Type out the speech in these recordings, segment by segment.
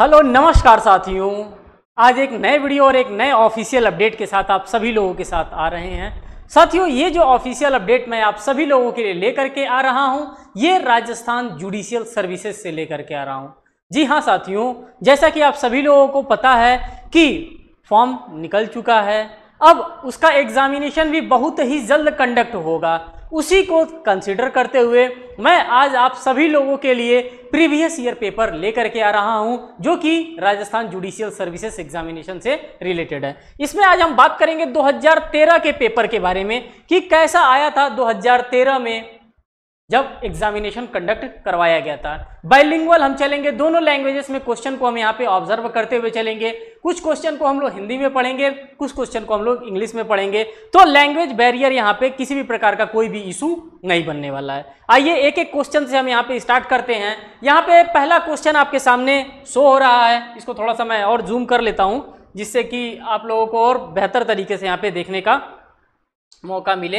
hello नमस्कार साथियों आज एक नए वीडियो और एक नए ऑफिशियल अपडेट के साथ आप सभी लोगों के साथ आ रहे हैं साथियों ये जो ऑफिशियल अपडेट मैं आप सभी लोगों के लिए लेकर के आ रहा हूं ये राजस्थान जुडिशियल सर्विसेज से लेकर के आ रहा हूं जी हां साथियों जैसा कि आप सभी लोगों को पता है कि फॉर्म निकल चुका है अब उसका एग्जामिनेशन भी बहुत ही जल्द कंडक्ट होगा उसी को कंसिडर करते हुए मैं आज आप सभी लोगों के लिए प्रीवियस ईयर पेपर लेकर के आ रहा हूं जो कि राजस्थान जुडिशियल सर्विसेज एग्जामिनेशन से रिलेटेड है इसमें आज हम बात करेंगे 2013 के पेपर के बारे में कि कैसा आया था 2013 में जब एग्जामिनेशन कंडक्ट करवाया गया था बाइलिंगुअल हम चलेंगे दोनों लैंग्वेजेस में क्वेश्चन को हम यहाँ पे ऑब्जर्व करते हुए चलेंगे कुछ क्वेश्चन को हम लोग हिंदी में पढ़ेंगे कुछ क्वेश्चन को हम लोग इंग्लिश में पढ़ेंगे तो लैंग्वेज बैरियर यहाँ पे किसी भी प्रकार का कोई भी इशू नहीं बनने वाला है आइए एक एक क्वेश्चन से हम यहाँ पे स्टार्ट करते हैं यहाँ पे पहला क्वेश्चन आपके सामने शो हो रहा है इसको थोड़ा सा मैं और जूम कर लेता हूँ जिससे कि आप लोगों को और बेहतर तरीके से यहाँ पे देखने का मौका मिले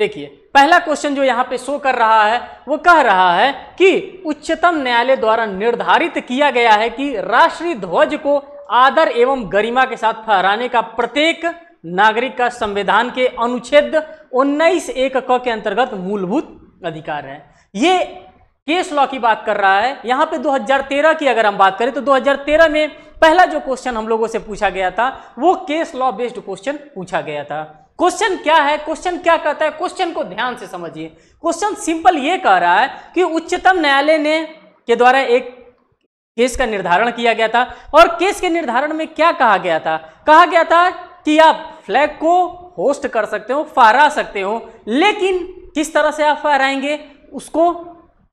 देखिए पहला क्वेश्चन जो यहाँ पे शो कर रहा है वो कह रहा है कि उच्चतम न्यायालय द्वारा निर्धारित किया गया है कि राष्ट्रीय ध्वज को आदर एवं गरिमा के साथ फहराने का प्रत्येक नागरिक का संविधान के अनुच्छेद उन्नीस एक क के अंतर्गत मूलभूत अधिकार है ये केस लॉ की बात कर रहा है यहाँ पे 2013 की अगर हम बात करें तो 2013 में पहला जो क्वेश्चन हम लोगों से पूछा गया था वो केस लॉ बेस्ड क्वेश्चन पूछा गया था क्वेश्चन क्या है क्वेश्चन क्या कहता है क्वेश्चन को ध्यान से समझिए क्वेश्चन सिंपल ये कह रहा है कि उच्चतम न्यायालय ने के द्वारा एक केस का निर्धारण किया गया था और केस के निर्धारण में क्या कहा गया था कहा गया था कि आप फ्लैग को होस्ट कर सकते हो फहरा सकते हो लेकिन किस तरह से आप फहराएंगे उसको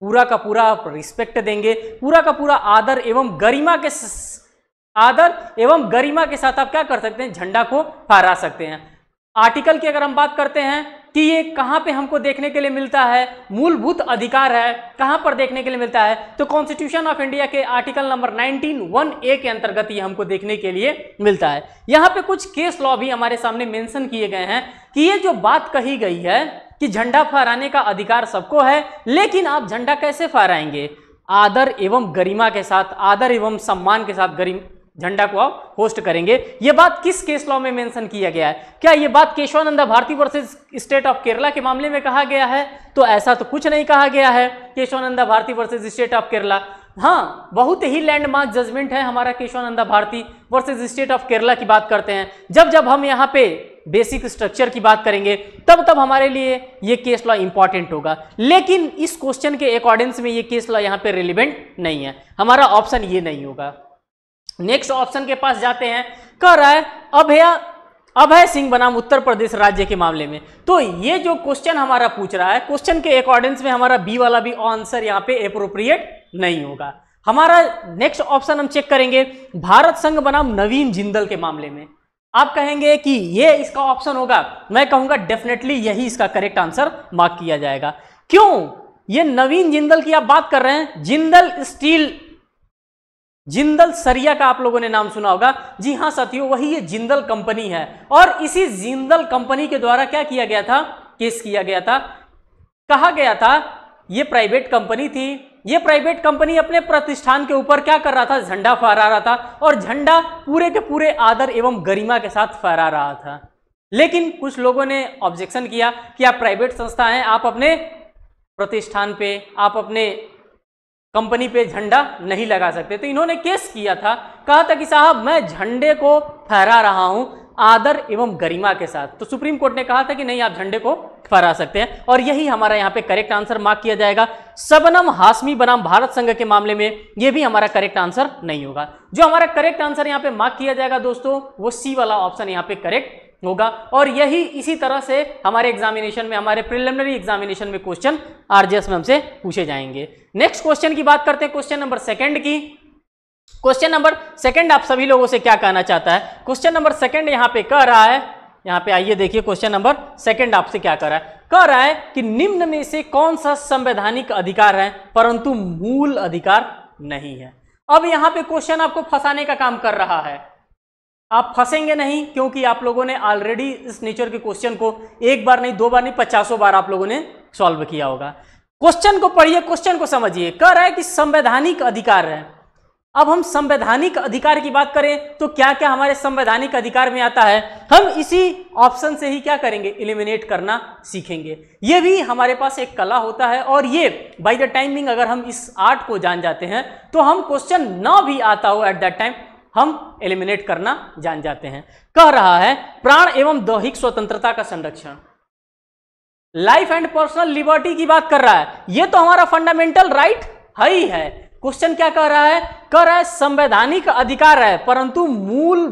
पूरा का पूरा रिस्पेक्ट देंगे पूरा का पूरा आदर एवं गरिमा के आदर एवं गरिमा के साथ आप क्या कर सकते हैं झंडा को फहरा सकते हैं आर्टिकल की अगर हम बात करते हैं कि ये कहाँ पे हमको देखने के लिए मिलता है मूलभूत अधिकार है कहाँ पर देखने के लिए मिलता है तो कॉन्स्टिट्यूशन ऑफ इंडिया के आर्टिकल नंबर 19 ए के अंतर्गत ये हमको देखने के लिए मिलता है यहाँ पे कुछ केस लॉ भी हमारे सामने मेंशन किए गए हैं कि ये जो बात कही गई है कि झंडा फहराने का अधिकार सबको है लेकिन आप झंडा कैसे फहराएंगे आदर एवं गरिमा के साथ आदर एवं सम्मान के साथ गरिमा झंडा को आप होस्ट करेंगे यह बात किस केस लॉ में मेंशन किया गया है क्या यह बात Keshavananda Bharati versus state of Kerala के मामले में कहा गया है तो ऐसा तो कुछ नहीं कहा गया है Keshavananda Bharati versus state of Kerala हाँ बहुत ही लैंडमार्क जजमेंट है हमारा Keshavananda Bharati versus state of Kerala की बात करते हैं जब जब हम यहाँ पे बेसिक स्ट्रक्चर की बात करेंगे तब तब हमारे लिए ये केस लॉ इंपॉर्टेंट होगा लेकिन इस क्वेश्चन के अकॉर्डिंग्स में ये केस लॉ यहाँ पे रिलीवेंट नहीं है हमारा ऑप्शन ये नहीं होगा नेक्स्ट ऑप्शन के पास जाते हैं कह रहा है अभय अभय सिंह बनाम उत्तर प्रदेश राज्य के मामले में तो ये जो क्वेश्चन हमारा पूछ रहा है क्वेश्चन के अकॉर्डेंस में हमारा बी वाला भी आंसर यहाँ पे अप्रोप्रिएट नहीं होगा हमारा नेक्स्ट ऑप्शन हम चेक करेंगे भारत संघ बनाम नवीन जिंदल के मामले में आप कहेंगे कि ये इसका ऑप्शन होगा मैं कहूंगा डेफिनेटली यही इसका करेक्ट आंसर मार्क किया जाएगा क्यों ये नवीन जिंदल की आप बात कर रहे हैं जिंदल स्टील जिंदल सरिया का आप लोगों ने नाम सुना होगा जी हां साथियों वही ये जिंदल कंपनी है और इसी जिंदल कंपनी के द्वारा क्या किया गया था केस किया गया था कहा गया था ये प्राइवेट कंपनी थी ये प्राइवेट कंपनी अपने प्रतिष्ठान के ऊपर क्या कर रहा था झंडा फहरा रहा था और झंडा पूरे के पूरे आदर एवं गरिमा के साथ फहरा रहा था लेकिन कुछ लोगों ने ऑब्जेक्शन किया कि आप प्राइवेट संस्था हैं आप अपने प्रतिष्ठान पे आप अपने कंपनी पे झंडा नहीं लगा सकते तो इन्होंने केस किया था कहा था कि साहब मैं झंडे को फहरा रहा हूं आदर एवं गरिमा के साथ तो सुप्रीम कोर्ट ने कहा था कि नहीं आप झंडे को फहरा सकते हैं और यही हमारा यहाँ पे करेक्ट आंसर मार्क किया जाएगा सबनम हाशमी बनाम भारत संघ के मामले में यह भी हमारा करेक्ट आंसर नहीं होगा जो हमारा करेक्ट आंसर यहाँ पे मार्क किया जाएगा दोस्तों वो सी वाला ऑप्शन यहाँ पे करेक्ट होगा और यही इसी तरह से हमारे एग्जामिनेशन में हमारे प्रिलिमिनरी एग्जामिनेशन में क्वेश्चन आरजीएस में हमसे पूछे जाएंगे नेक्स्ट क्वेश्चन की बात करते हैं क्वेश्चन नंबर सेकंड की क्वेश्चन नंबर सेकंड आप सभी लोगों से क्या कहना चाहता है क्वेश्चन नंबर सेकंड यहां पे कह रहा है यहां पे आइए देखिए क्वेश्चन नंबर सेकंड आपसे क्या कह रहा है कह रहा है कि निम्न में से कौन सा संवैधानिक अधिकार है परंतु मूल अधिकार नहीं है अब यहां पे क्वेश्चन आपको फंसाने का काम कर रहा है आप फंसेंगे नहीं क्योंकि आप लोगों ने ऑलरेडी इस नेचर के क्वेश्चन को एक बार नहीं दो बार नहीं पचासों बार आप लोगों ने सॉल्व किया होगा क्वेश्चन को पढ़िए क्वेश्चन को समझिए कह रहा है कि संवैधानिक अधिकार है अब हम संवैधानिक अधिकार की बात करें तो क्या क्या हमारे संवैधानिक अधिकार में आता है हम इसी ऑप्शन से ही क्या करेंगे इलिमिनेट करना सीखेंगे ये भी हमारे पास एक कला होता है और ये बाय द टाइमिंग अगर हम इस आर्ट को जान जाते हैं तो हम क्वेश्चन ना भी आता हो एट दैट टाइम हम एलिमिनेट करना जान जाते हैं कह रहा है प्राण एवं दैहिक स्वतंत्रता का संरक्षण लाइफ एंड पर्सनल लिबर्टी की बात कर रहा है यह तो हमारा फंडामेंटल राइट right है ही है क्वेश्चन क्या कह रहा है कह रहा है संवैधानिक अधिकार है परंतु मूल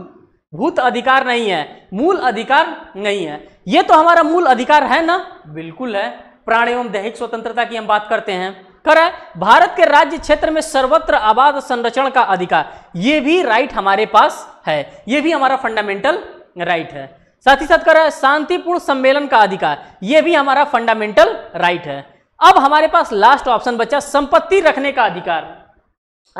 भूत अधिकार नहीं है मूल अधिकार नहीं है यह तो हमारा मूल अधिकार है ना बिल्कुल है प्राण एवं दैहिक स्वतंत्रता की हम बात करते हैं कर भारत के राज्य क्षेत्र में सर्वत्र आबाद संरक्षण का अधिकार ये भी राइट हमारे पास है ये भी हमारा फंडामेंटल राइट है साथ ही साथ कर शांतिपूर्ण सम्मेलन का अधिकार ये भी हमारा फंडामेंटल राइट है अब हमारे पास लास्ट ऑप्शन बचा संपत्ति रखने का अधिकार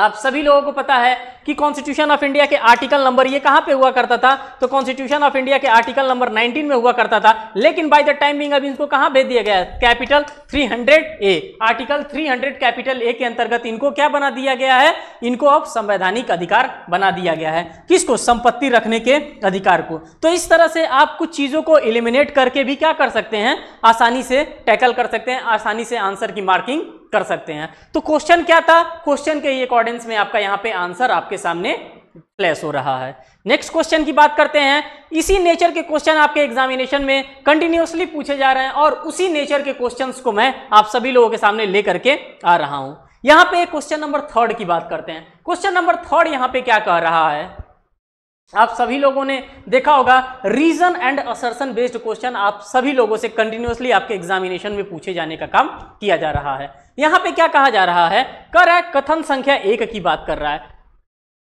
आप सभी लोगों को पता है कि कॉन्स्टिट्यूशन ऑफ इंडिया के आर्टिकल नंबर ये कहाँ पे हुआ करता था तो कॉन्स्टिट्यूशन ऑफ इंडिया के आर्टिकल नंबर 19 में हुआ करता था लेकिन बाय द टाइम बिंग अब इनको कहाँ भेज दिया गया capital 300 A article 300 capital A के अंतर्गत इनको क्या बना दिया गया है इनको अब संवैधानिक अधिकार बना दिया गया है किसको संपत्ति रखने के अधिकार को तो इस तरह से आप कुछ चीज़ों को एलिमिनेट करके भी क्या कर सकते हैं आसानी से टैकल कर सकते हैं आसानी से आंसर की मार्किंग कर सकते हैं तो क्वेश्चन क्या था क्वेश्चन के अकॉर्डिंग में आपका यहाँ पे आंसर आपके सामने प्लेस हो रहा है नेक्स्ट क्वेश्चन की बात करते हैं इसी नेचर के क्वेश्चन आपके एग्जामिनेशन में कंटिन्यूसली पूछे जा रहे हैं और उसी नेचर के क्वेश्चन को मैं आप सभी लोगों के सामने लेकर के आ रहा हूं यहां पे क्वेश्चन नंबर थर्ड की बात करते हैं क्वेश्चन नंबर थर्ड यहां पे क्या कह रहा है आप सभी लोगों ने देखा होगा reason and assertion based question आप सभी लोगों से कंटिन्यूसली आपके एग्जामिनेशन में पूछे जाने का काम किया जा रहा है यहां पे क्या कहा जा रहा है कर है कथन संख्या एक की बात कर रहा है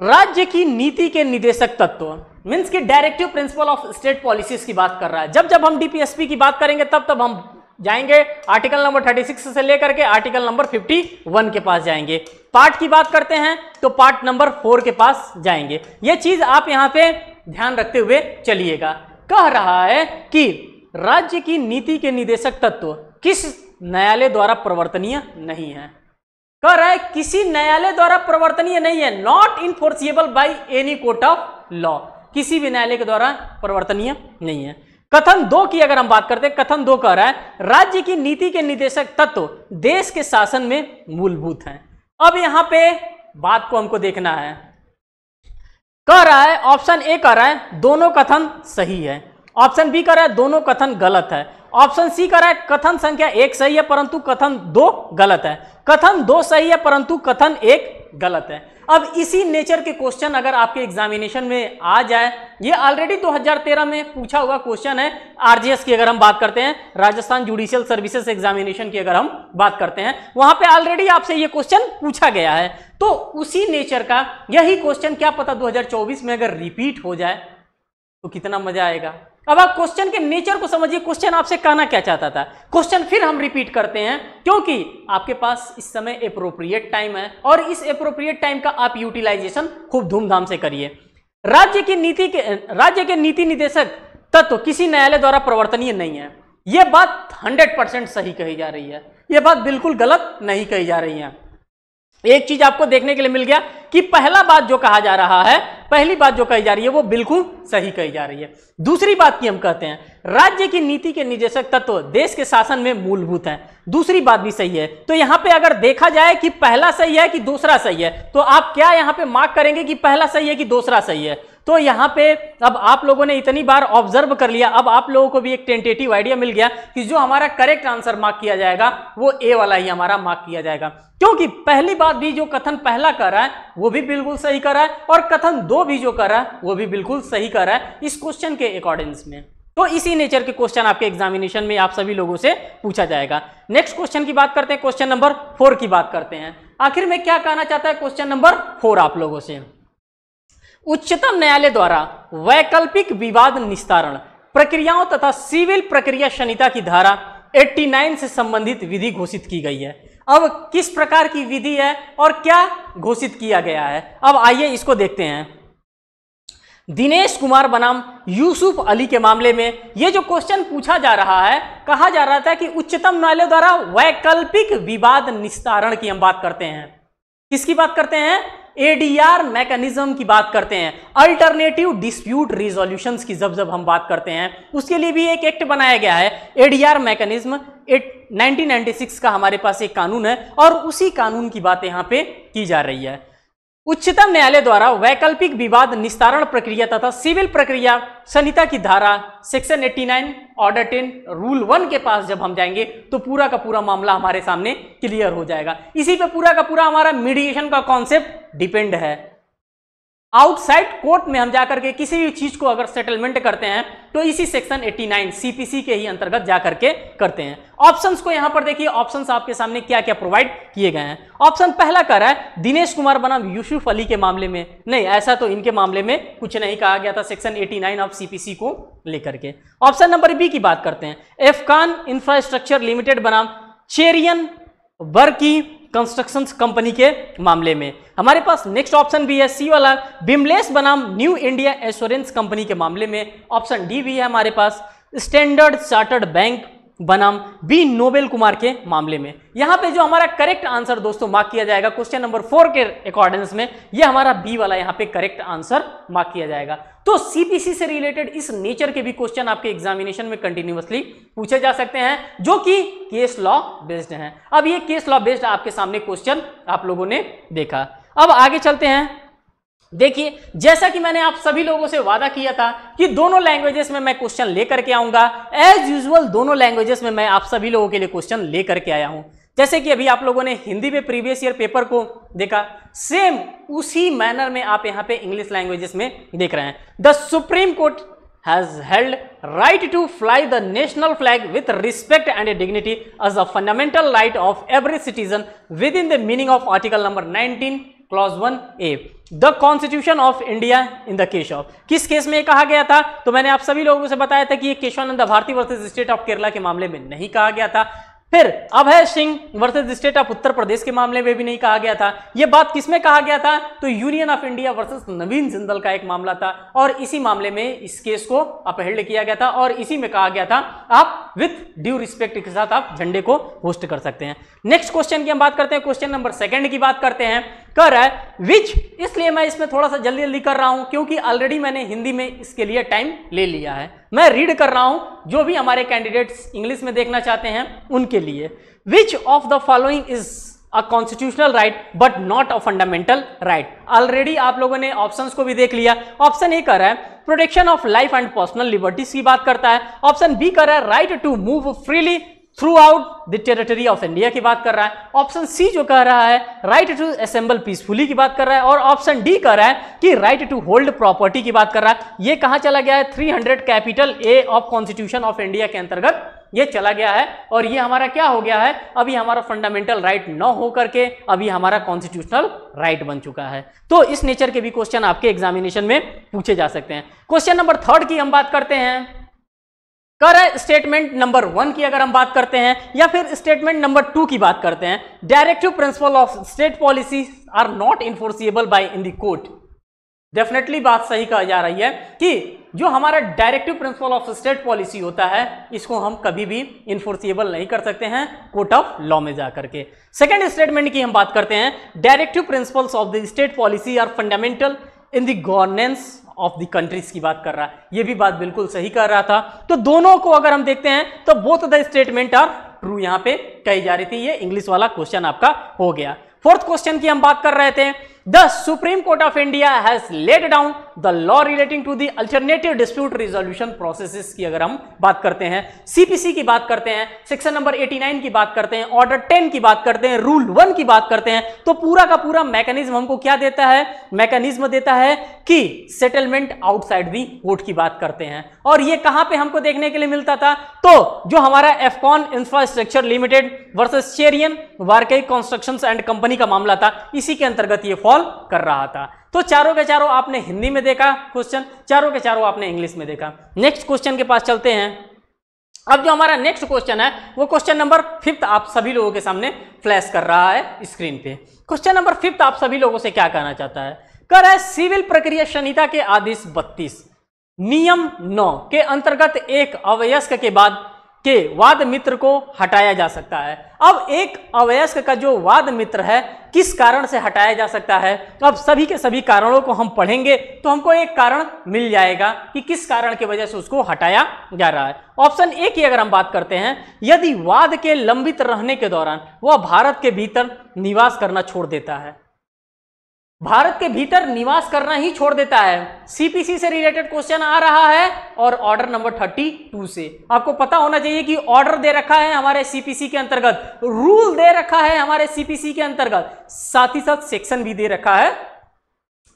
राज्य की नीति के निदेशक तत्व मीन्स के directive principle of state policies की बात कर रहा है जब जब हम डीपीएसपी की बात करेंगे तब तब हम जाएंगे आर्टिकल नंबर 36 से लेकर के आर्टिकल नंबर 51 के पास जाएंगे पार्ट की बात करते हैं तो पार्ट नंबर फोर के पास जाएंगे यह चीज आप यहां पे ध्यान रखते हुए चलिएगा कह रहा है कि राज्य की नीति के निदेशक तत्व किस न्यायालय द्वारा प्रवर्तनीय नहीं है कह रहा है किसी न्यायालय द्वारा प्रवर्तनीय नहीं है not enforceable by any court of law किसी भी न्यायालय के द्वारा प्रवर्तनीय नहीं है कथन दो की अगर हम बात करते हैं कथन दो कह रहा है राज्य की नीति के निदेशक तत्व देश के शासन में मूलभूत हैं अब यहां पे बात को हमको देखना है कह रहा है ऑप्शन ए कह रहा है दोनों कथन सही है ऑप्शन बी कह रहा है दोनों कथन गलत है ऑप्शन सी कह रहा है कथन संख्या एक सही है परंतु कथन दो गलत है कथन दो सही है परंतु कथन एक गलत है अब इसी नेचर के क्वेश्चन अगर आपके एग्जामिनेशन में आ जाए ये ऑलरेडी 2013 में पूछा हुआ क्वेश्चन है आरजीएस की अगर हम बात करते हैं राजस्थान जुडिशियल सर्विसेज एग्जामिनेशन की अगर हम बात करते हैं वहां पे ऑलरेडी आपसे ये क्वेश्चन पूछा गया है तो उसी नेचर का यही क्वेश्चन क्या पता दो में अगर रिपीट हो जाए तो कितना मजा आएगा अब आप क्वेश्चन के नेचर को समझिए क्वेश्चन आपसे कहना क्या चाहता था क्वेश्चन फिर हम रिपीट करते हैं क्योंकि आपके पास इस समय अप्रोप्रिएट टाइम है और इस अप्रोप्रिएट टाइम का आप यूटिलाइजेशन खूब धूमधाम से करिए राज्य की नीति के राज्य के नीति निदेशक तत्व किसी न्यायालय द्वारा प्रवर्तनीय नहीं है यह बात 100 परसेंट सही कही जा रही है यह बात बिल्कुल गलत नहीं कही जा रही है एक चीज आपको देखने के लिए मिल गया कि पहला बात जो कहा जा रहा है पहली बात जो कही जा रही है वो बिल्कुल सही कही जा रही है दूसरी बात की हम कहते हैं राज्य की नीति के निदेशक तत्व देश के शासन में मूलभूत हैं दूसरी बात भी सही है तो यहां पे अगर देखा जाए कि पहला सही है कि दूसरा सही है तो आप क्या यहां पे मार्क करेंगे कि पहला सही है कि दूसरा सही है तो यहाँ पे अब आप लोगों ने इतनी बार ऑब्जर्व कर लिया अब आप लोगों को भी एक टेंटेटिव आइडिया मिल गया कि जो हमारा करेक्ट आंसर मार्क किया जाएगा वो ए वाला ही हमारा मार्क किया जाएगा क्योंकि पहली बात भी जो कथन पहला कर रहा है वो भी बिल्कुल सही कर रहा है और कथन दो भी जो कर रहा है वो भी बिल्कुल सही कर रहा है इस क्वेश्चन के अकॉर्डिंग्स में तो इसी नेचर के क्वेश्चन आपके एग्जामिनेशन में आप सभी लोगों से पूछा जाएगा नेक्स्ट क्वेश्चन की बात करते हैं क्वेश्चन नंबर फोर की बात करते हैं आखिर में क्या कहना चाहता है क्वेश्चन नंबर फोर आप लोगों से उच्चतम न्यायालय द्वारा वैकल्पिक विवाद निस्तारण प्रक्रियाओं तथा सिविल प्रक्रिया संहिता की धारा 89 से संबंधित विधि घोषित की गई है अब किस प्रकार की विधि है और क्या घोषित किया गया है अब आइए इसको देखते हैं दिनेश कुमार बनाम यूसुफ अली के मामले में यह जो क्वेश्चन पूछा जा रहा है कहा जा रहा था कि उच्चतम न्यायालय द्वारा वैकल्पिक विवाद निस्तारण की हम बात करते हैं किसकी बात करते हैं एडीआर मैकेनिज्म की बात करते हैं अल्टरनेटिव डिस्प्यूट रिजोल्यूशन की जब जब हम बात करते हैं उसके लिए भी एक एक्ट बनाया गया है एडीआर मैकेनिज्म 1996 का हमारे पास एक कानून है और उसी कानून की बात यहां पे की जा रही है उच्चतम न्यायालय द्वारा वैकल्पिक विवाद निस्तारण प्रक्रिया तथा सिविल प्रक्रिया संहिता की धारा सेक्शन 89 ऑर्डर 10 रूल 1 के पास जब हम जाएंगे तो पूरा का पूरा मामला हमारे सामने क्लियर हो जाएगा इसी पे पूरा का पूरा हमारा मीडिएशन का कॉन्सेप्ट डिपेंड है आउटसाइड कोर्ट में हम जाकर के किसी भी चीज को अगर सेटलमेंट करते हैं तो इसी सेक्शन 89 सीपीसी के ही अंतर्गत जाकर के करते हैं ऑप्शंस को यहां पर देखिए ऑप्शंस आपके सामने क्या क्या प्रोवाइड किए गए हैं ऑप्शन पहला कर रहा है दिनेश कुमार बनाम यूसुफ अली के मामले में नहीं ऐसा तो इनके मामले में कुछ नहीं कहा गया था सेक्शन एटी ऑफ सीपीसी को लेकर के ऑप्शन नंबर बी की बात करते हैं एफकान इंफ्रास्ट्रक्चर लिमिटेड बनाम चेरियन वर्की कंस्ट्रक्शन कंपनी के मामले में हमारे पास नेक्स्ट ऑप्शन भी है सी वाला बिमलेस बनाम न्यू इंडिया एश्योरेंस कंपनी के मामले में ऑप्शन डी भी है हमारे पास स्टैंडर्ड चार्टर्ड बैंक बनाम बी नोबेल कुमार के मामले में यहां पे जो हमारा करेक्ट आंसर दोस्तों मार्क किया जाएगा क्वेश्चन नंबर फोर के अकॉर्डेंस में ये हमारा बी वाला यहां पे करेक्ट आंसर मार्क किया जाएगा तो सीपीसी से रिलेटेड इस नेचर के भी क्वेश्चन आपके एग्जामिनेशन में कंटिन्यूसली पूछे जा सकते हैं जो कि केस लॉ बेस्ड है अब ये केस लॉ बेस्ड आपके सामने क्वेश्चन आप लोगों ने देखा अब आगे चलते हैं देखिए जैसा कि मैंने आप सभी लोगों से वादा किया था कि दोनों लैंग्वेजेस में मैं क्वेश्चन लेकर के आऊंगा एज यूजल दोनों लैंग्वेजेस में मैं आप सभी लोगों के लिए क्वेश्चन लेकर के आया हूं जैसे कि अभी आप लोगों ने हिंदी में प्रीवियस ईयर पेपर को देखा सेम उसी मैनर में आप यहां पे इंग्लिश लैंग्वेजेस में देख रहे हैं the supreme court has held right to fly the national flag with respect and dignity as a fundamental right of every citizen within the meaning of article number nineteen clause one A the constitution of India in the case of किस केस में कहा गया था तो मैंने आप सभी लोगों से बताया था कि ये Kesavananda Bharati versus state of Kerala के मामले में नहीं कहा गया था फिर Abhay Singh versus state of Uttar Pradesh के मामले में भी नहीं कहा गया था यह बात किसमें कहा गया था तो union of India versus Naveen Jindal का एक मामला था और इसी मामले में इस केस को अपहेल्ड किया गया था और इसी में कहा गया था आप विथ ड्यू रिस्पेक्ट के साथ आप झंडे को होस्ट कर सकते हैं नेक्स्ट क्वेश्चन की हम बात करते हैं क्वेश्चन नंबर सेकंड की बात करते हैं कर है विच इसलिए मैं इसमें थोड़ा सा जल्दी जल्दी कर रहा हूं क्योंकि ऑलरेडी मैंने हिंदी में इसके लिए टाइम ले लिया है मैं रीड कर रहा हूं जो भी हमारे कैंडिडेट्स इंग्लिश में देखना चाहते हैं उनके लिए which of the following is a constitutional right but not a fundamental right already आप लोगों ने ऑप्शन को भी देख लिया ऑप्शन ए कर रहा है protection of life and personal liberties की बात करता है ऑप्शन बी कर रहा है right to move freely throughout the territory of India की बात कर रहा है ऑप्शन सी जो कह रहा है राइट टू असेंबल पीसफुली की बात कर रहा है और ऑप्शन डी कह रहा है कि राइट टू होल्ड प्रॉपर्टी की बात कर रहा है ये कहा चला गया है 300 capital A of constitution of India के अंतर्गत ये चला गया है और ये हमारा क्या हो गया है अभी हमारा फंडामेंटल राइट न हो करके अभी हमारा कॉन्स्टिट्यूशनल राइट बन चुका है तो इस नेचर के भी क्वेश्चन आपके एग्जामिनेशन में पूछे जा सकते हैं क्वेश्चन नंबर थर्ड की हम बात करते हैं कर स्टेटमेंट नंबर वन की अगर हम बात करते हैं या फिर स्टेटमेंट नंबर टू की बात करते हैं directive principle of state policy are not enforceable by in the court definitely बात सही कहा जा रही है कि जो हमारा directive principle of state policy होता है इसको हम कभी भी इन्फोर्सिएबल नहीं कर सकते हैं कोर्ट ऑफ लॉ में जाकर के सेकेंड स्टेटमेंट की हम बात करते हैं directive principles of the state policy are fundamental in the governance of the countries की बात कर रहा है ये भी बात बिल्कुल सही कर रहा था तो दोनों को अगर हम देखते हैं तो both the statement are true यहां पे कही जा रही थी ये इंग्लिश वाला क्वेश्चन आपका हो गया फोर्थ क्वेश्चन की हम बात कर रहे थे The Supreme Court of India has laid down the law relating to the alternative dispute resolution processes की अगर हम बात करते हैं CPC की बात करते हैं सेक्शन नंबर 89 की बात करते हैं ऑर्डर 10 की बात करते हैं रूल 1 की बात करते हैं तो पूरा का पूरा मैकेनिज्म हमको क्या देता है मैकेनिज्म देता है कि सेटलमेंट आउटसाइड दी कोर्ट की बात करते हैं और ये कहां पे हमको देखने के लिए मिलता था तो जो हमारा Afcons infrastructure limited versus Cherian Varkey construction and company का मामला था इसी के अंतर्गत ये सॉल्व कर रहा था तो चारों के चारों आपने हिंदी में देखा क्वेश्चन चारों के चारों आपने इंग्लिश में देखा नेक्स्ट क्वेश्चन के पास चलते हैं अब जो हमारा नेक्स्ट क्वेश्चन है वो क्वेश्चन नंबर फिफ्थ आप सभी लोगों के सामने फ्लैश कर रहा है स्क्रीन पे क्वेश्चन नंबर फिफ्थ आप सभी लोगों से क्या कहना चाहता है कह रहा है सिविल प्रक्रिया संहिता के आदेश बत्तीस नियम नौ के अंतर्गत एक अवयस्क के बाद के वाद मित्र को हटाया जा सकता है अब एक अवयस्क का जो वाद मित्र है किस कारण से हटाया जा सकता है तो अब सभी के सभी कारणों को हम पढ़ेंगे तो हमको एक कारण मिल जाएगा कि किस कारण की वजह से उसको हटाया जा रहा है ऑप्शन ए की अगर हम बात करते हैं यदि वाद के लंबित रहने के दौरान वह भारत के भीतर निवास करना छोड़ देता है भारत के भीतर निवास करना ही छोड़ देता है सीपीसी से रिलेटेड क्वेश्चन आ रहा है और ऑर्डर नंबर 32 से आपको पता होना चाहिए कि ऑर्डर दे रखा है हमारे सीपीसी के अंतर्गत रूल दे रखा है हमारे सीपीसी के अंतर्गत साथ ही साथ सेक्शन भी दे रखा है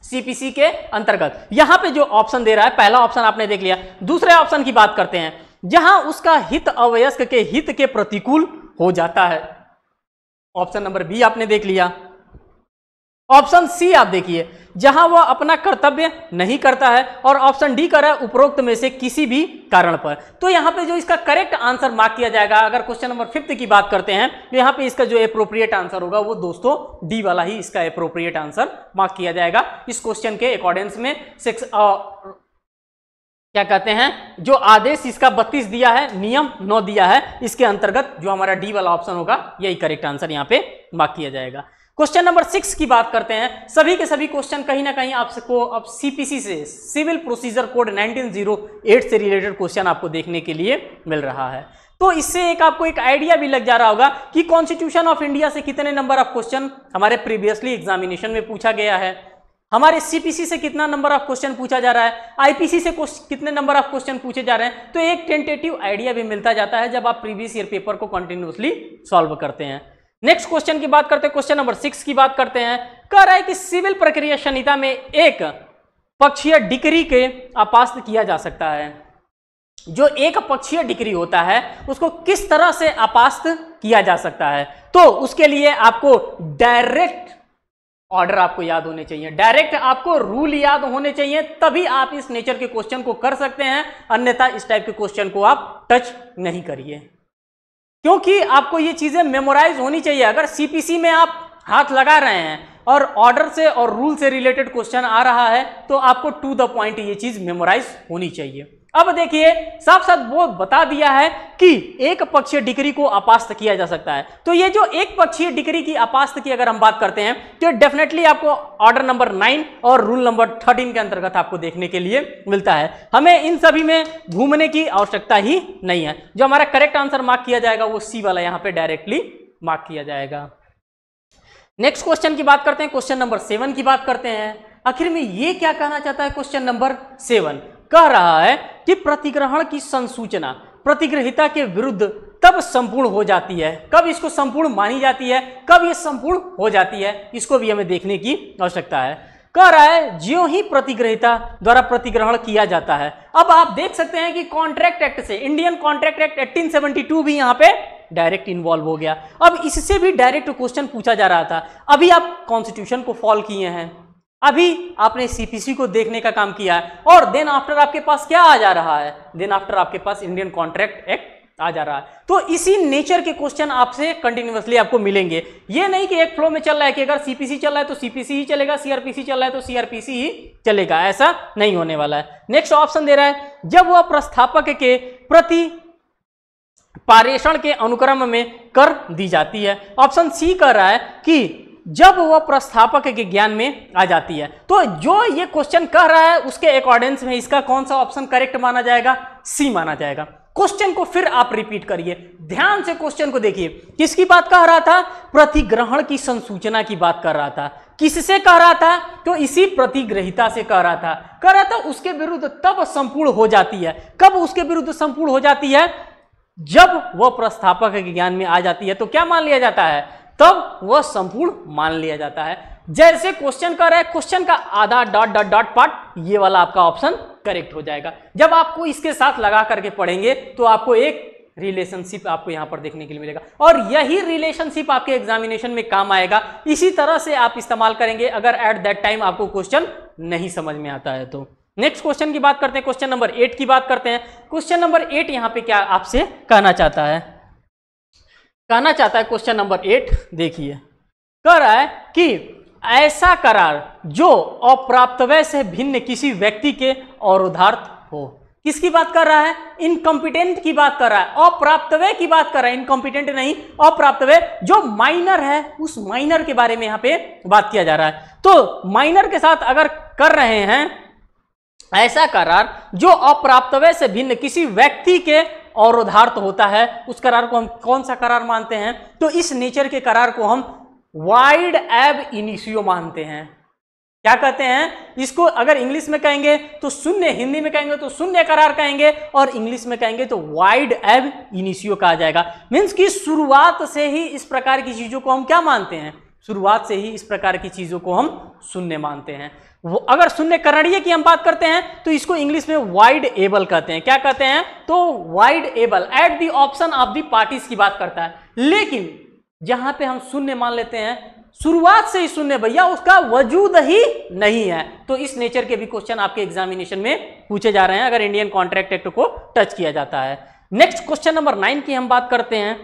सीपीसी के अंतर्गत यहां पे जो ऑप्शन दे रहा है पहला ऑप्शन आपने देख लिया दूसरे ऑप्शन की बात करते हैं जहां उसका हित अवयस्क के हित के प्रतिकूल हो जाता है ऑप्शन नंबर बी आपने देख लिया ऑप्शन सी आप देखिए जहां वह अपना कर्तव्य नहीं करता है और ऑप्शन डी करा उपरोक्त में से किसी भी कारण पर तो यहां पे जो इसका करेक्ट आंसर मार्क किया जाएगा अगर क्वेश्चन नंबर फिफ्थ की बात करते हैं तो यहां पे इसका जो अप्रोप्रिएट आंसर होगा वो दोस्तों डी वाला ही इसका अप्रोप्रिएट आंसर मार्क किया जाएगा इस क्वेश्चन के अकॉर्डेंस में सिक्स क्या कहते हैं जो आदेश इसका 32 दिया है नियम 9 दिया है इसके अंतर्गत जो हमारा डी वाला ऑप्शन होगा यही करेक्ट आंसर यहाँ पे मार्क किया जाएगा क्वेश्चन नंबर सिक्स की बात करते हैं सभी के सभी क्वेश्चन कहीं ना कहीं आपको अब सीपीसी से सिविल प्रोसीजर कोड 1908 से रिलेटेड क्वेश्चन आपको देखने के लिए मिल रहा है तो इससे एक आपको एक आइडिया भी लग जा रहा होगा कि कॉन्स्टिट्यूशन ऑफ इंडिया से कितने नंबर ऑफ क्वेश्चन हमारे प्रीवियसली एग्जामिनेशन में पूछा गया है हमारे सीपीसी से कितना नंबर ऑफ क्वेश्चन पूछा जा रहा है आईपीसी से कितने नंबर ऑफ क्वेश्चन पूछे जा रहे हैं तो एक टेंटेटिव आइडिया भी मिलता जाता है जब आप प्रीवियस ईयर पेपर को कंटिन्यूसली सॉल्व करते हैं नेक्स्ट क्वेश्चन की बात करते हैं क्वेश्चन नंबर सिक्स की बात करते हैं कह रहा है कि सिविल प्रक्रिया संहिता में एक पक्षीय डिक्री के अपास्त किया जा सकता है जो एक पक्षीय डिक्री होता है उसको किस तरह से अपास्त किया जा सकता है तो उसके लिए आपको डायरेक्ट ऑर्डर आपको याद होने चाहिए डायरेक्ट आपको रूल याद होने चाहिए तभी आप इस नेचर के क्वेश्चन को कर सकते हैं अन्यथा इस टाइप के क्वेश्चन को आप टच नहीं करिए क्योंकि आपको ये चीज़ें मेमोराइज होनी चाहिए अगर सीपीसी में आप हाथ लगा रहे हैं और ऑर्डर से और रूल से रिलेटेड क्वेश्चन आ रहा है तो आपको टू द पॉइंट ये चीज़ मेमोराइज होनी चाहिए अब देखिए साफ साफ वो बता दिया है कि एक पक्षीय डिग्री को अपास्त किया जा सकता है तो ये जो एक पक्षीय डिग्री की अपास्त की अगर हम बात करते हैं तो डेफिनेटली आपको ऑर्डर नंबर नाइन और रूल नंबर थर्टीन के अंतर्गत आपको देखने के लिए मिलता है हमें इन सभी में घूमने की आवश्यकता ही नहीं है जो हमारा करेक्ट आंसर मार्क किया जाएगा वो सी वाला यहाँ पे डायरेक्टली मार्क किया जाएगा नेक्स्ट क्वेश्चन की बात करते हैं क्वेश्चन नंबर सेवन की बात करते हैं आखिर में ये क्या कहना चाहता है क्वेश्चन नंबर सेवन कह रहा है कि प्रतिग्रहण की संसूचना प्रतिग्रहिता के विरुद्ध तब संपूर्ण हो जाती है कब इसको संपूर्ण मानी जाती है कब ये संपूर्ण हो जाती है इसको भी हमें देखने की आवश्यकता है कह रहा है ज्यो ही प्रतिग्रहिता द्वारा प्रतिग्रहण किया जाता है अब आप देख सकते हैं कि कॉन्ट्रैक्ट एक्ट से इंडियन कॉन्ट्रैक्ट एक्ट 1872 भी यहां पे डायरेक्ट इन्वॉल्व हो गया अब इससे भी डायरेक्ट क्वेश्चन पूछा जा रहा था अभी आप कॉन्स्टिट्यूशन को फॉलो किए हैं अभी आपने सीपीसी को देखने का काम किया है और देन आफ्टर आपके पास क्या आ जा रहा है देन आफ्टर आपके पास इंडियन कॉन्ट्रैक्ट एक्ट आ जा रहा है तो इसी नेचर के क्वेश्चन आपसे कंटिन्यूसली आपको मिलेंगे ये नहीं कि एक फ्लो में चल रहा है कि अगर सीपीसी चल रहा है तो सीपीसी ही चलेगा सीआरपीसी चल रहा है तो सीआरपीसी ही चलेगा ऐसा नहीं होने वाला है नेक्स्ट ऑप्शन दे रहा है जब वह प्रस्थापक के प्रति पारेषण के अनुक्रम में कर दी जाती है ऑप्शन सी कह रहा है कि जब वह प्रस्थापक के ज्ञान में आ जाती है तो जो ये क्वेश्चन कह रहा है उसके अकॉर्डेंस में इसका कौन सा ऑप्शन करेक्ट माना जाएगा सी माना जाएगा क्वेश्चन को फिर आप रिपीट करिए ध्यान से क्वेश्चन को देखिए किसकी बात कह रहा था प्रतिग्रहण की संसूचना की बात कर रहा था किससे कह रहा था तो इसी प्रतिग्रहिता से कह रहा था कह रहा था उसके विरुद्ध तब संपूर्ण हो जाती है कब उसके विरुद्ध संपूर्ण हो जाती है जब वह प्रस्थापक के ज्ञान में आ जाती है तो क्या मान लिया जाता है तब वह संपूर्ण मान लिया जाता है जैसे क्वेश्चन कर रहे क्वेश्चन का आधा डॉट डॉट डॉट पार्ट ये वाला आपका ऑप्शन करेक्ट हो जाएगा जब आपको इसके साथ लगा करके पढ़ेंगे तो आपको एक रिलेशनशिप आपको यहां पर देखने के लिए मिलेगा और यही रिलेशनशिप आपके एग्जामिनेशन में काम आएगा इसी तरह से आप इस्तेमाल करेंगे अगर एट दैट टाइम आपको क्वेश्चन नहीं समझ में आता है तो नेक्स्ट क्वेश्चन की बात करते हैं क्वेश्चन नंबर एट की बात करते हैं क्वेश्चन नंबर एट यहां पे क्या आपसे कहना चाहता है कहना चाहता है क्वेश्चन नंबर एट देखिए कह रहा है कि ऐसा करार जो अप्राप्तव्य से भिन्न किसी व्यक्ति के और उदार्थ हो किसकी बात कर रहा है इनकम्पिटेंट की बात कर रहा है अप्राप्तव्य की बात कर रहा है इनकम्पिटेंट नहीं अप्राप्तव्य जो माइनर है उस माइनर के बारे में यहां पे बात किया जा रहा है तो माइनर के साथ अगर कर रहे हैं ऐसा करार जो अप्राप्तव्य से भिन्न किसी व्यक्ति के और होता है उस करार को हम कौन सा करार मानते हैं तो इस नेचर के करार को हम वाइड एब इनिशियो मानते हैं क्या कहते हैं इसको अगर इंग्लिश में कहेंगे तो शून्य हिंदी में कहेंगे तो शून्य करार कहेंगे और इंग्लिश में कहेंगे तो वाइड एब इनिशियो कहा जाएगा मीन्स कि शुरुआत से ही इस प्रकार की चीज़ों को हम क्या मानते हैं शुरुआत से ही इस प्रकार की चीज़ों को हम शून्य मानते हैं वो अगर शून्य करणीय की हम बात करते हैं तो इसको इंग्लिश में वाइड एबल कहते हैं क्या कहते हैं तो voidable at the option of the parties की बात करता है लेकिन जहां पे हम शून्य मान लेते हैं शुरुआत से ही शून्य भैया उसका वजूद ही नहीं है तो इस नेचर के भी क्वेश्चन आपके एग्जामिनेशन में पूछे जा रहे हैं अगर इंडियन कॉन्ट्रैक्ट एक्ट को टच किया जाता है नेक्स्ट क्वेश्चन नंबर नाइन की हम बात करते हैं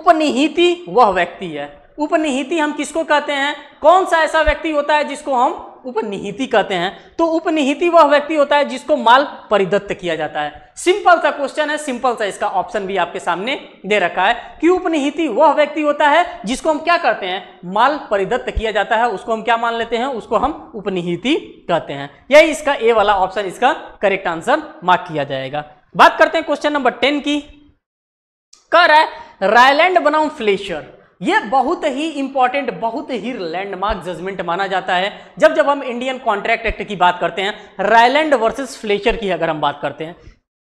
उपनिहिति वह व्यक्ति है उपनिहिति हम किसको कहते हैं कौन सा ऐसा व्यक्ति होता है जिसको हम उपनिहिति कहते हैं तो उपनिहिति वह व्यक्ति होता है जिसको माल परिदत्त किया जाता है सिंपल सा क्वेश्चन है सिंपल सा इसका ऑप्शन भी आपके सामने दे रखा है कि उपनिहिति वह व्यक्ति होता है जिसको हम क्या करते हैं माल परिदत्त किया जाता है उसको हम क्या मान लेते हैं उसको हम उपनिहिति कहते हैं यही इसका ए वाला ऑप्शन इसका करेक्ट आंसर मार्क किया जाएगा बात करते हैं क्वेश्चन नंबर टेन की कह रहा है रायलैंड बनाउ फ्लेशर यह बहुत ही इंपॉर्टेंट बहुत ही लैंडमार्क जजमेंट माना जाता है जब जब हम इंडियन कॉन्ट्रैक्ट एक्ट की बात करते हैं रायलैंड वर्सेस फ्लेचर की अगर हम बात करते हैं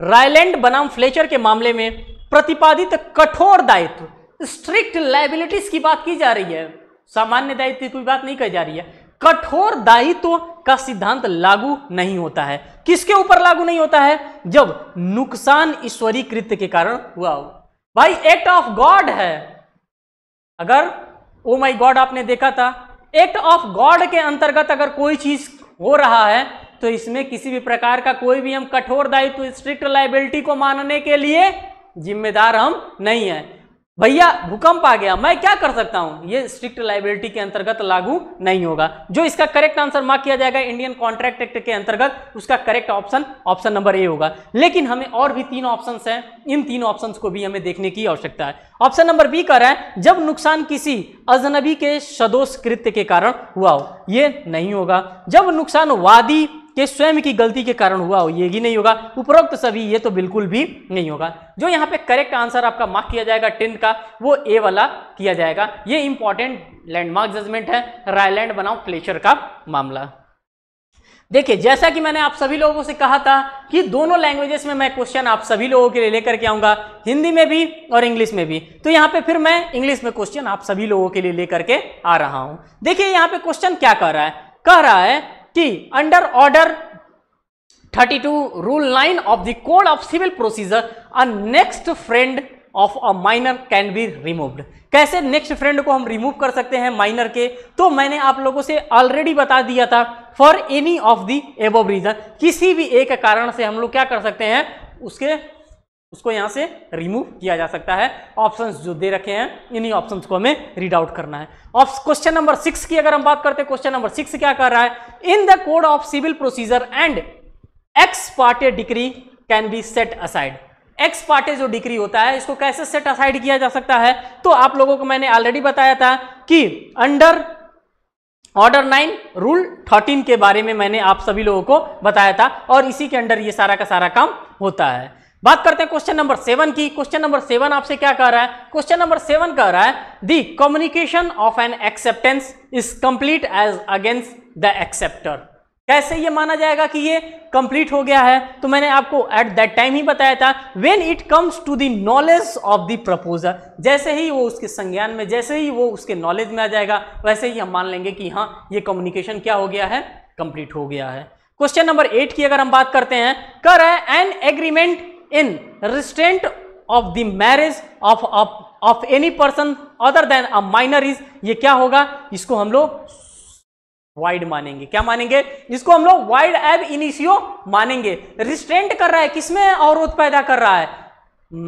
रायलैंड बनाम फ्लेचर के मामले में प्रतिपादित कठोर दायित्व स्ट्रिक्ट लाइबिलिटीज की बात की जा रही है सामान्य दायित्व की बात नहीं कही जा रही है कठोर दायित्व का सिद्धांत लागू नहीं होता है किसके ऊपर लागू नहीं होता है जब नुकसान ईश्वरी कृत्य के कारण हुआ हो भाई एक्ट ऑफ गॉड है अगर ओ माई गॉड आपने देखा था एक्ट ऑफ गॉड के अंतर्गत अगर कोई चीज हो रहा है तो इसमें किसी भी प्रकार का कोई भी हम कठोर दायित्व स्ट्रिक्ट लाइबिलिटी को मानने के लिए जिम्मेदार हम नहीं है भैया भूकंप आ गया मैं क्या कर सकता हूं ये स्ट्रिक्ट लाइबिलिटी के अंतर्गत लागू नहीं होगा जो इसका करेक्ट आंसर मार्क किया जाएगा इंडियन कॉन्ट्रैक्ट एक्ट के अंतर्गत उसका correct option option number A होगा लेकिन हमें और भी तीन ऑप्शन हैं इन तीन ऑप्शन को भी हमें देखने की आवश्यकता है ऑप्शन नंबर बी कर रहा है जब नुकसान किसी अजनबी के सदोष कृत्य के कारण हुआ हो ये नहीं होगा जब नुकसान वादी कि स्वयं की गलती के कारण हुआ हो ये भी नहीं होगा उपरोक्त सभी ये तो बिल्कुल भी नहीं होगा जो यहाँ पे करेक्ट आंसर आपका मार्क किया जाएगा टेंथ का वो ए वाला किया जाएगा ये इंपॉर्टेंट लैंडमार्क जजमेंट है रायलैंड बनाओ क्लेचर का मामला देखिए जैसा कि मैंने आप सभी लोगों से कहा था कि दोनों लैंग्वेजेस में मैं क्वेश्चन आप सभी लोगों के लिए लेकर के आऊंगा हिंदी में भी और इंग्लिश में भी तो यहाँ पे फिर मैं इंग्लिश में क्वेश्चन आप सभी लोगों के लिए लेकर के आ रहा हूं देखिए यहाँ पे क्वेश्चन क्या कह रहा है कह रहा है कि under order 32 rule 9 of the code of civil procedure a next friend of a minor can be removed कैसे नेक्स्ट फ्रेंड को हम रिमूव कर सकते हैं माइनर के तो मैंने आप लोगों से ऑलरेडी बता दिया था for any of these reason किसी भी एक कारण से हम लोग क्या कर सकते हैं उसके उसको यहाँ से रिमूव किया जा सकता है ऑप्शंस जो दे रखे हैं इन्हीं ऑप्शंस को हमें रीड आउट करना है ऑफ क्वेश्चन नंबर सिक्स की अगर हम बात करते हैं क्वेश्चन नंबर सिक्स क्या कर रहा है in the code of civil procedure and ex parte decree can be set aside ex parte जो डिग्री होता है इसको कैसे सेट असाइड किया जा सकता है तो आप लोगों को मैंने ऑलरेडी बताया था कि under order nine rule thirteen के बारे में मैंने आप सभी लोगों को बताया था और इसी के अंडर ये सारा का सारा काम होता है बात करते हैं क्वेश्चन नंबर सेवन की क्वेश्चन नंबर सेवन आपसे क्या कह रहा है क्वेश्चन नंबर सेवन कह रहा है the communication of an acceptance is complete as against the acceptor कैसे ये माना जाएगा कि ये कंप्लीट हो गया है तो मैंने आपको एट दैट टाइम ही बताया था when it comes to the knowledge of the proposal जैसे ही वो उसके संज्ञान में जैसे ही वो उसके नॉलेज में आ जाएगा वैसे ही हम मान लेंगे कि हाँ ये कम्युनिकेशन क्या हो गया है कंप्लीट हो गया है क्वेश्चन नंबर एट की अगर हम बात करते हैं कर है an agreement in restraint of the marriage of of of any person other than a minor is ये क्या होगा इसको हम लोग वाइड मानेंगे क्या मानेंगे इसको हम लोग वाइड एब इनिशियो मानेंगे रिस्ट्रेंट कर रहा है किसमें अवरोध पैदा कर रहा है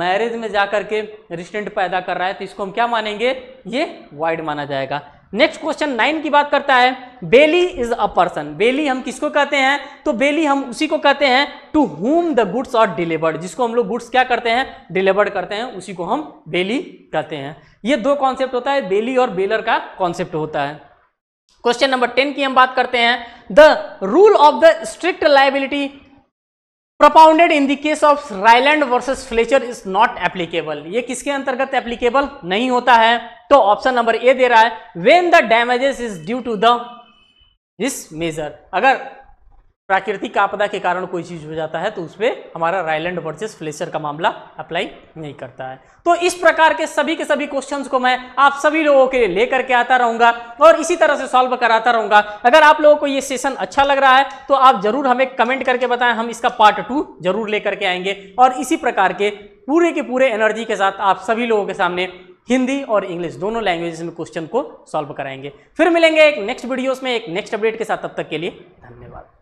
मैरिज में जाकर के रिस्टेंट पैदा कर रहा है तो इसको हम क्या मानेंगे ये वाइड माना जाएगा नेक्स्ट क्वेश्चन नाइन की बात करता है बेली इज अ पर्सन बेली हम किसको कहते हैं तो बेली हम उसी को कहते हैं टू होम द गुड्स और डिलीवर्ड जिसको हम लोग गुड्स क्या करते हैं डिलीवर्ड करते हैं उसी को हम बेली कहते हैं ये दो कॉन्सेप्ट होता है बेली और बेलर का कॉन्सेप्ट होता है क्वेश्चन नंबर टेन की हम बात करते हैं the rule of the strict liability propounded in the case of Rylands versus Fletcher is not applicable ये किसके अंतर्गत एप्लीकेबल नहीं होता है तो ऑप्शन नंबर ए दे रहा है when the damages is due to the vis major अगर प्राकृतिक आपदा के कारण कोई चीज़ हो जाता है तो उस पर हमारा रायलैंड वर्सेस फ्लेशर का मामला अप्लाई नहीं करता है तो इस प्रकार के सभी के सभी क्वेश्चंस को मैं आप सभी लोगों के लिए लेकर के आता रहूंगा और इसी तरह से सॉल्व कराता रहूंगा अगर आप लोगों को ये सेशन अच्छा लग रहा है तो आप जरूर हमें कमेंट करके बताएं हम इसका पार्ट टू जरूर लेकर के आएंगे और इसी प्रकार के पूरे के पूरे एनर्जी के साथ आप सभी लोगों के सामने हिंदी और इंग्लिश दोनों लैंग्वेजेस में क्वेश्चन को सॉल्व कराएंगे फिर मिलेंगे एक नेक्स्ट वीडियोस में एक नेक्स्ट अपडेट के साथ तब तक के लिए धन्यवाद